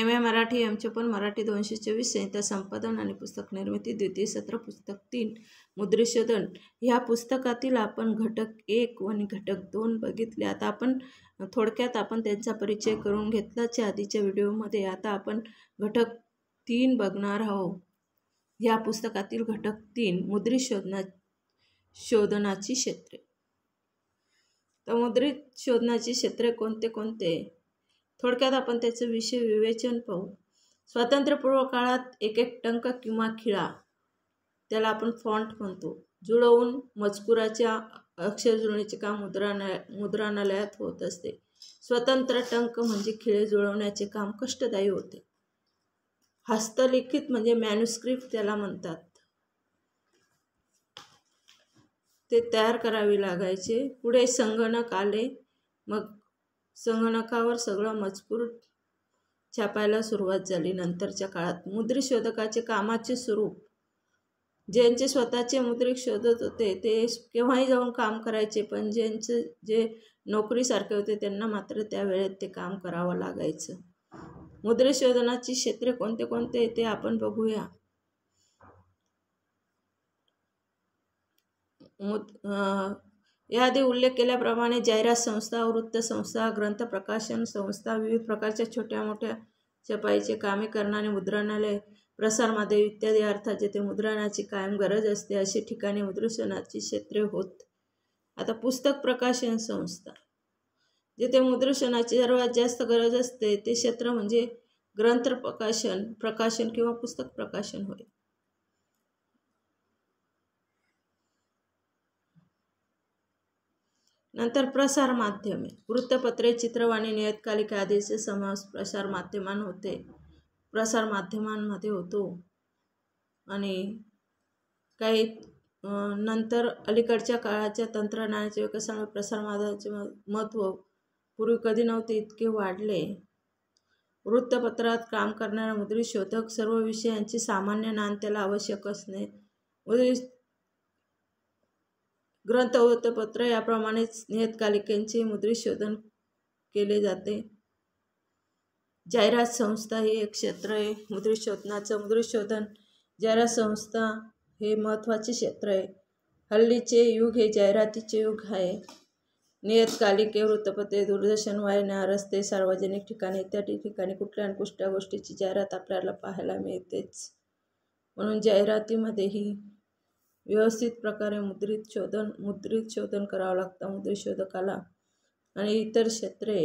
M A Marathi एमचे पण मराठी दोनशे चोवीस संहिता संपादन आणि पुस्तक निर्मिती द्वितीय सत्र पुस्तक तीन मुद्रिशोधन ह्या पुस्तकातील आपण घटक एक आणि घटक दोन बघितले आता आपण थोडक्यात आपण त्यांचा परिचय करून घेतलाच्या आधीच्या व्हिडिओमध्ये आता आपण घटक तीन बघणार आहोत ह्या पुस्तकातील घटक तीन मुद्रित शोधना शोधनाची क्षेत्रे तर मुद्रित शोधनाची क्षेत्रे कोणते कोणते थोडक्यात आपण त्याचं विषय विवेचन पाहू स्वातंत्र्यपूर्व काळात एक एक टंक किंवा खिळा त्याला आपण फॉन्ट म्हणतो जुळवून मजकुराच्या अक्षरजुळणीचे काम मुद्रा मुद्रणालयात होत असते स्वतंत्र टंक म्हणजे खिळे जुळवण्याचे काम कष्टदायी होते हस्तलिखित म्हणजे मॅन्युस्क्रिप्ट त्याला म्हणतात ते तयार करावे लागायचे पुढे संगणक आले मग संगणकावर सगळं मजकूर छापायला सुरुवात झाली नंतरच्या काळात मुद्रित शोधकाचे कामाचे स्वरूप ज्यांचे स्वतःचे मुद्रिक शोधत होते ते केव्हाही जाऊन काम करायचे पण ज्यांचे जे नोकरीसारखे होते त्यांना मात्र त्यावेळेत ते काम करावं लागायचं मुद्रित शोधनाची क्षेत्रे कोणते कोणते ते आपण बघूया मुद याआधी उल्लेख केल्याप्रमाणे जाहिरात संस्था वृत्तसंस्था ग्रंथ प्रकाशन संस्था विविध प्रकारच्या छोट्या मोठ्या छपाईचे कामे करणारे मुद्रणालय प्रसारमाध्यम इत्यादी अर्थात जेथे मुद्रणाची कायम गरज असते अशी ठिकाणी मुद्रणाची क्षेत्रे होत आता पुस्तक प्रकाशन संस्था जेथे मुद्रणाची सर्वात जास्त गरज असते ते क्षेत्र म्हणजे ग्रंथ प्रकाशन प्रकाशन किंवा पुस्तक प्रकाशन होय नंतर प्रसारमाध्यमे वृत्तपत्रे चित्रवाणी नियतकालिक आदीचे प्रसार प्रसारमाध्यमां होते प्रसारमाध्यमांमध्ये होतो आणि काही नंतर अलीकडच्या काळाच्या तंत्रज्ञानाच्या विकासामुळे प्रसारमाध्यमाचे महत्त्व पूर्वी कधी नव्हते इतके वाढले वृत्तपत्रात काम करणाऱ्या मुद्रित शोधक सर्व विषयांची सामान्य ज्ञान त्याला आवश्यक असणे मुद्रित ग्रंथ वृत्तपत्र याप्रमाणेच नियतकालिकांचे मुद्रित शोधन केले जाते जाहिरात संस्था हे एक क्षेत्र आहे मुद्रित शोधनाचं मुद्रित शोधन जाहिरात संस्था हे महत्त्वाचे क्षेत्र आहे हल्लीचे युग हे जाहिरातीचे युग आहे नियतकालिके वृत्तपत्रे दूरदर्शन वाहिन्या रस्ते सार्वजनिक ठिकाणी इत्यादी ठिकाणी कुठल्या कुठल्या गोष्टीची जाहिरात आपल्याला पाहायला मिळतेच म्हणून जाहिरातीमध्येही व्यवस्थित प्रकारे मुद्रित शोधन मुद्रित शोधन करावं लागतं मुद्रित शोधकाला आणि इतर क्षेत्रे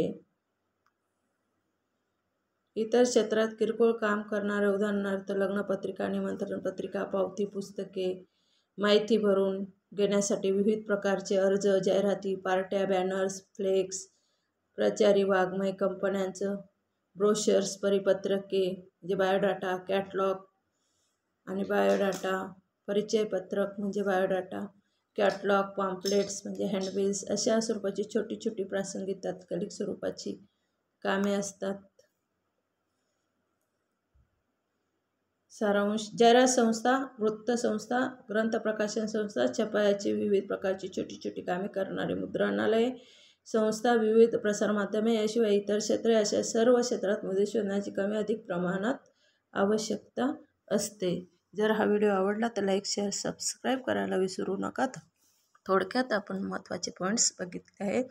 इतर क्षेत्रात किरकोळ काम करणारे उदाहरणार्थ लग्नपत्रिका निमंत्रण पत्रिका पावती पुस्तके माहिती भरून घेण्यासाठी विविध प्रकारचे अर्ज जाहिराती पार्ट्या बॅनर्स फ्लेक्स प्रचारी वाङ्मय कंपन्यांचं ब्रोशर्स परिपत्रके जे बायोडाटा कॅटलॉग आणि बायोडाटा परिचयपत्रक म्हणजे बायोडाटा कॅटलॉग पॉम्पलेट्स म्हणजे हँडबिल्स अशा स्वरूपाची छोटी छोटी प्रासंगिक तात्कालिक स्वरूपाची कामे असतात सारांश जाहिरात संस्था वृत्तसंस्था ग्रंथ प्रकाशन संस्था छपायाची विविध प्रकारची छोटी छोटी कामे करणारे मुद्रणालय संस्था विविध प्रसारमाध्यमे याशिवाय इतर क्षेत्रे अशा सर्व क्षेत्रात मुदे शोधण्याची कमी अधिक प्रमाणात आवश्यकता असते जर हा व्हिडिओ आवडला तर लाईक शेअर सबस्क्राईब करायला विसरू नका थोडक्यात आपण महत्त्वाचे पॉईंट्स बघितले आहेत